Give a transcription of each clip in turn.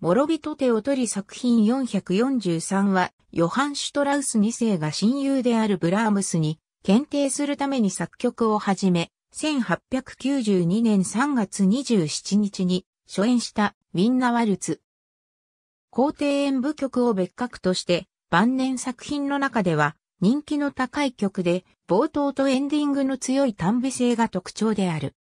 諸人手を取り作品443は、ヨハン・シュトラウス2世が親友であるブラームスに、検定するために作曲を始め、1892年3月27日に初演したウィンナワルツ。皇帝演舞曲を別格として、晩年作品の中では人気の高い曲で、冒頭とエンディングの強い短美性が特徴である。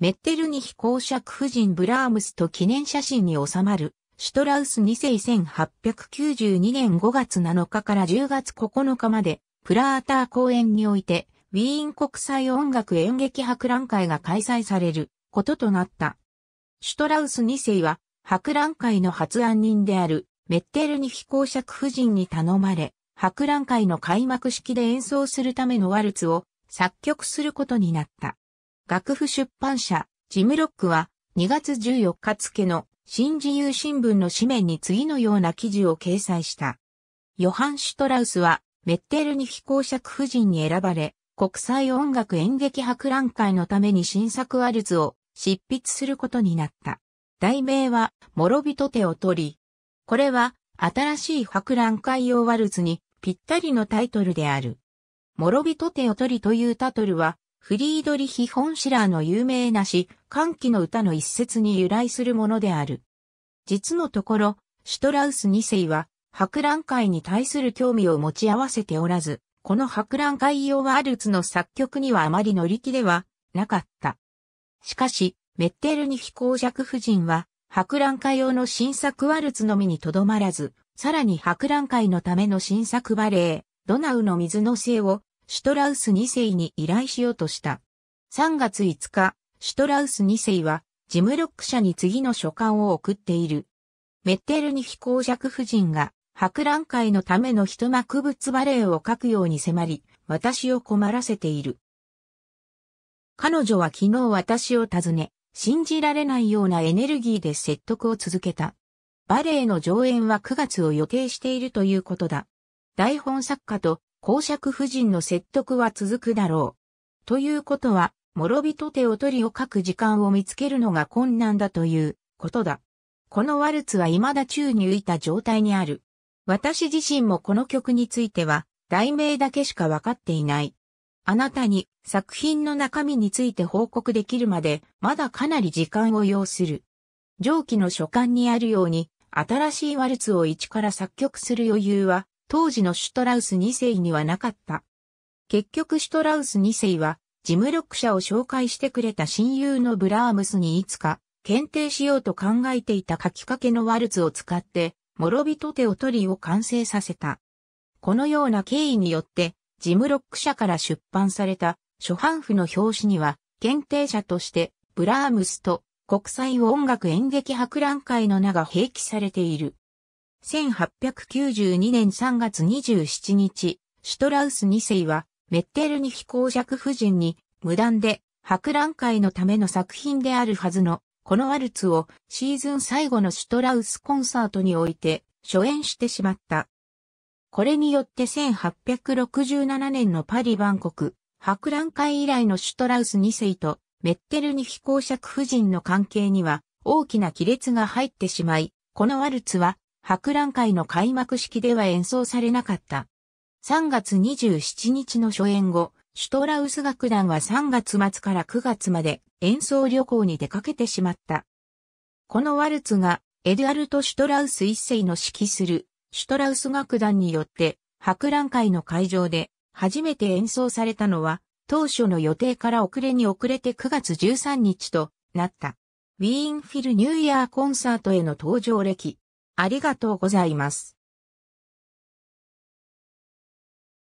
メッテルニヒ公爵夫人ブラームスと記念写真に収まるシュトラウス2世1892年5月7日から10月9日まで、プラーター公演において、ウィーン国際音楽演劇博覧会が開催されることとなった。シュトラウス2世は、博覧会の発案人である、メッテルニヒ公爵夫人に頼まれ、博覧会の開幕式で演奏するためのワルツを作曲することになった。楽譜出版社、ジムロックは2月14日付の新自由新聞の紙面に次のような記事を掲載した。ヨハン・シュトラウスは、メッテルに非公爵夫人に選ばれ、国際音楽演劇博覧会のために新作アルツを執筆することになった。題名は、諸人手を取り。これは、新しい博覧会用ワルツにぴったりのタイトルである。諸人手を取りというタトルは、フリードリヒ・ホンシラーの有名な詩、歓喜の歌の一節に由来するものである。実のところ、シュトラウス2世は、博覧会に対する興味を持ち合わせておらず、この博覧会用ワールツの作曲にはあまり乗り気ではなかった。しかし、メッテルニヒ公爵夫人は、博覧会用の新作ワルツのみにとどまらず、さらに博覧会のための新作バレエ、ドナウの水のせいをシュトラウス2世に依頼しようとした。3月5日、シュトラウス2世は、ジムロック社に次の書簡を送っている。メッテルに非公爵夫人が、博覧会のための一幕物バレエを書くように迫り、私を困らせている。彼女は昨日私を訪ね、信じられないようなエネルギーで説得を続けた。バレエの上演は9月を予定しているということだ。台本作家と公爵夫人の説得は続くだろう。ということは、諸人手を取りを書く時間を見つけるのが困難だということだ。このワルツは未だ宙に浮いた状態にある。私自身もこの曲については、題名だけしかわかっていない。あなたに作品の中身について報告できるまで、まだかなり時間を要する。上記の書簡にあるように、新しいワルツを一から作曲する余裕は当時のシュトラウス2世にはなかった。結局シュトラウス2世は、ジムロック社を紹介してくれた親友のブラームスにいつか、検定しようと考えていた書きかけのワルツを使って、諸人手を取りを完成させた。このような経緯によって、ジムロック社から出版された初版譜の表紙には、検定者として、ブラームスと国際音楽演劇博覧会の名が併記されている。1892年3月27日、シュトラウス2世は、メッテルニヒ公爵夫人に、無断で、博覧会のための作品であるはずの、このワルツを、シーズン最後のシュトラウスコンサートにおいて、初演してしまった。これによって1867年のパリ万国、博覧会以来のシュトラウス2世と、メッテルニヒ公爵夫人の関係には、大きな亀裂が入ってしまい、このワルツは、博覧会の開幕式では演奏されなかった。3月27日の初演後、シュトラウス楽団は3月末から9月まで演奏旅行に出かけてしまった。このワルツがエドアルト・シュトラウス一世の指揮するシュトラウス楽団によって博覧会の会場で初めて演奏されたのは当初の予定から遅れに遅れて9月13日となった。ウィーンフィルニューイヤーコンサートへの登場歴ありがとうございます。